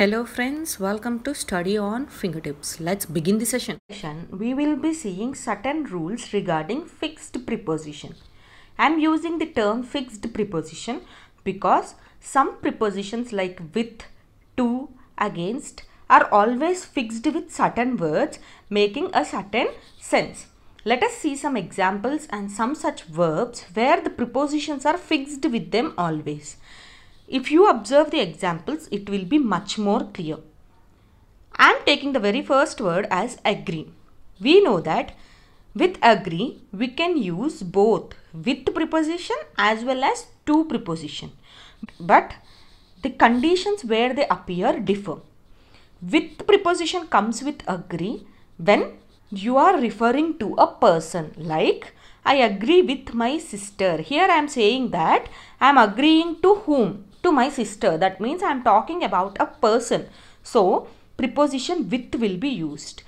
Hello friends, welcome to study on fingertips. Let's begin the session. We will be seeing certain rules regarding fixed preposition. I am using the term fixed preposition because some prepositions like with, to, against are always fixed with certain words making a certain sense. Let us see some examples and some such verbs where the prepositions are fixed with them always. If you observe the examples, it will be much more clear. I am taking the very first word as agree. We know that with agree, we can use both with preposition as well as to preposition. But the conditions where they appear differ. With preposition comes with agree when you are referring to a person like I agree with my sister. Here I am saying that I am agreeing to whom? to my sister. That means I am talking about a person. So, preposition with will be used.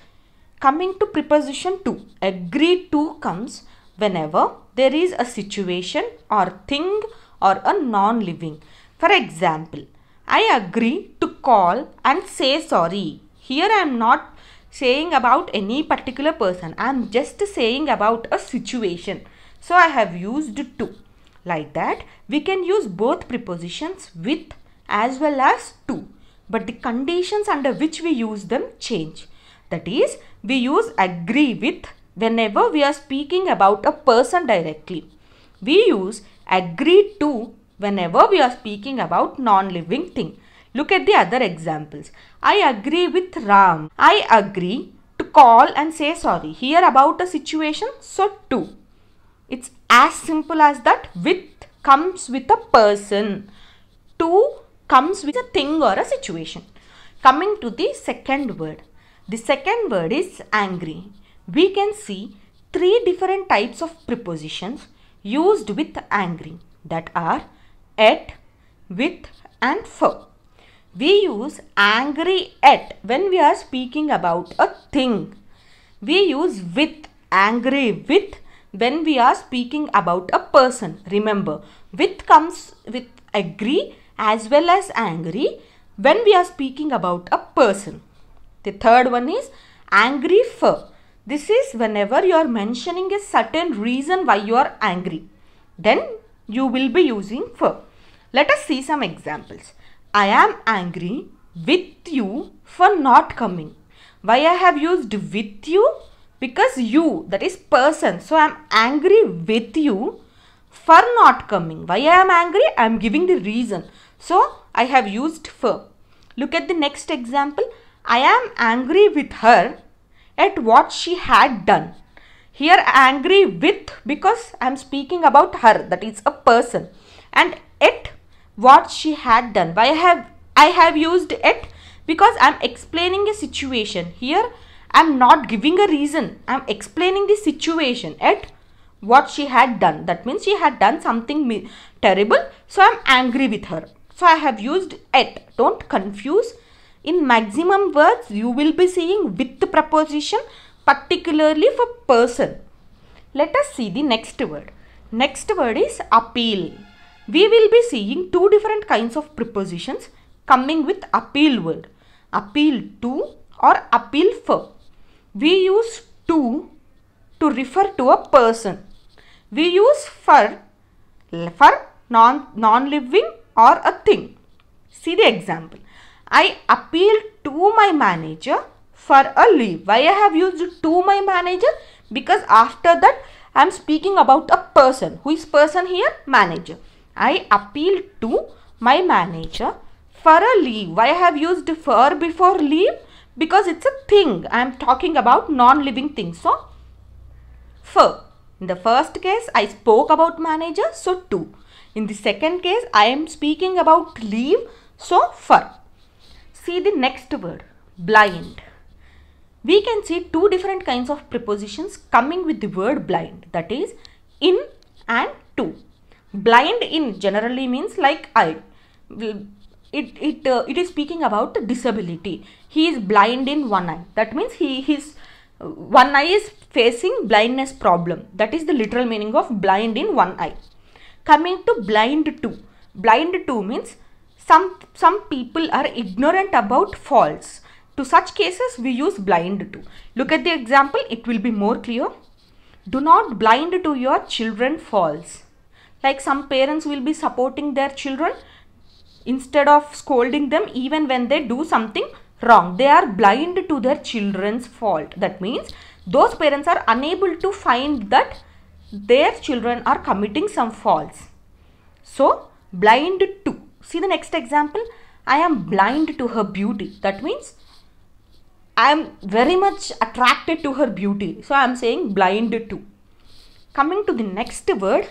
Coming to preposition to. Agree to comes whenever there is a situation or thing or a non-living. For example, I agree to call and say sorry. Here I am not saying about any particular person. I am just saying about a situation. So I have used to. Like that, we can use both prepositions with as well as to. But the conditions under which we use them change. That is, we use agree with whenever we are speaking about a person directly. We use agree to whenever we are speaking about non-living thing. Look at the other examples. I agree with Ram. I agree to call and say sorry. Here about a situation, so to. It's as simple as that with comes with a person to comes with a thing or a situation coming to the second word the second word is angry we can see three different types of prepositions used with angry that are at with and for we use angry at when we are speaking about a thing we use with angry with when we are speaking about a person. Remember, with comes with agree as well as angry when we are speaking about a person. The third one is angry for. This is whenever you are mentioning a certain reason why you are angry. Then you will be using for. Let us see some examples. I am angry with you for not coming. Why I have used with you? because you that is person so i am angry with you for not coming why i am angry i am giving the reason so i have used for look at the next example i am angry with her at what she had done here angry with because i am speaking about her that is a person and at what she had done why i have i have used it because i am explaining a situation here I'm not giving a reason. I'm explaining the situation at what she had done. That means she had done something terrible. So I'm angry with her. So I have used at. Don't confuse. In maximum words, you will be seeing with the preposition, particularly for person. Let us see the next word. Next word is appeal. We will be seeing two different kinds of prepositions coming with appeal word. Appeal to or appeal for. We use to to refer to a person. We use for for non non-living or a thing. See the example. I appeal to my manager for a leave. Why I have used to my manager? Because after that I am speaking about a person. Who is person here? Manager. I appeal to my manager for a leave. Why I have used for before leave? because it's a thing. I am talking about non-living things. So, fur. In the first case, I spoke about manager, so two. In the second case, I am speaking about leave, so for. See the next word, blind. We can see two different kinds of prepositions coming with the word blind, that is in and to. Blind in generally means like I it it uh, it is speaking about the disability he is blind in one eye that means he his uh, one eye is facing blindness problem that is the literal meaning of blind in one eye coming to blind too, blind too means some some people are ignorant about faults to such cases we use blind too. look at the example it will be more clear do not blind to your children faults like some parents will be supporting their children instead of scolding them even when they do something wrong. They are blind to their children's fault. That means those parents are unable to find that their children are committing some faults. So, blind to. See the next example. I am blind to her beauty. That means I am very much attracted to her beauty. So, I am saying blind to. Coming to the next word,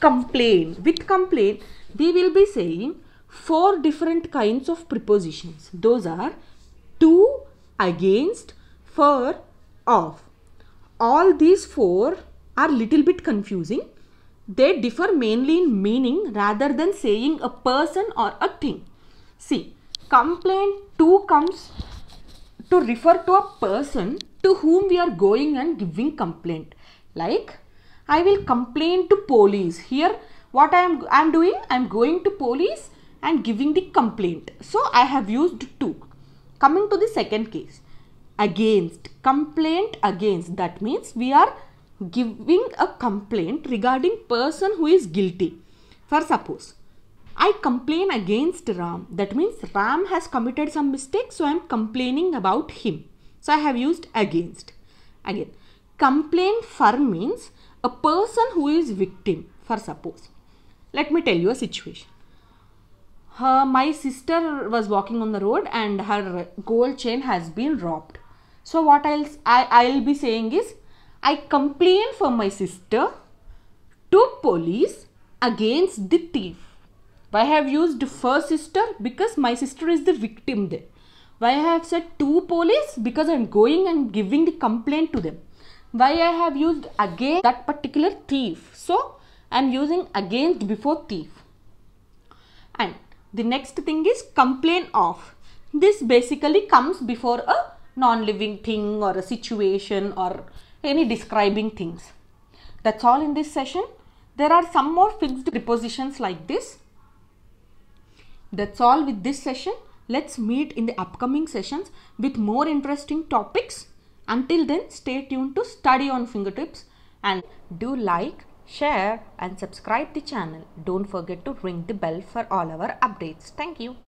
complain. With complain, we will be saying four different kinds of prepositions. Those are to, against, for, of. All these four are little bit confusing. They differ mainly in meaning rather than saying a person or a thing. See, complaint to comes to refer to a person to whom we are going and giving complaint. Like, I will complain to police. Here, what I am, I am doing? I am going to police and giving the complaint. So, I have used two. Coming to the second case, against, complaint against. That means we are giving a complaint regarding person who is guilty. For suppose, I complain against Ram. That means Ram has committed some mistake, so I am complaining about him. So, I have used against. Again, complain for means a person who is victim. For suppose, let me tell you a situation her my sister was walking on the road and her gold chain has been robbed so what will i i'll be saying is i complain for my sister to police against the thief why i have used first sister because my sister is the victim there why i have said to police because i'm going and giving the complaint to them why i have used again that particular thief so i'm using against before thief and the next thing is complain of. This basically comes before a non-living thing or a situation or any describing things. That's all in this session. There are some more fixed prepositions like this. That's all with this session. Let's meet in the upcoming sessions with more interesting topics. Until then, stay tuned to Study on Fingertips and do like, share and subscribe the channel. Don't forget to ring the bell for all our updates. Thank you.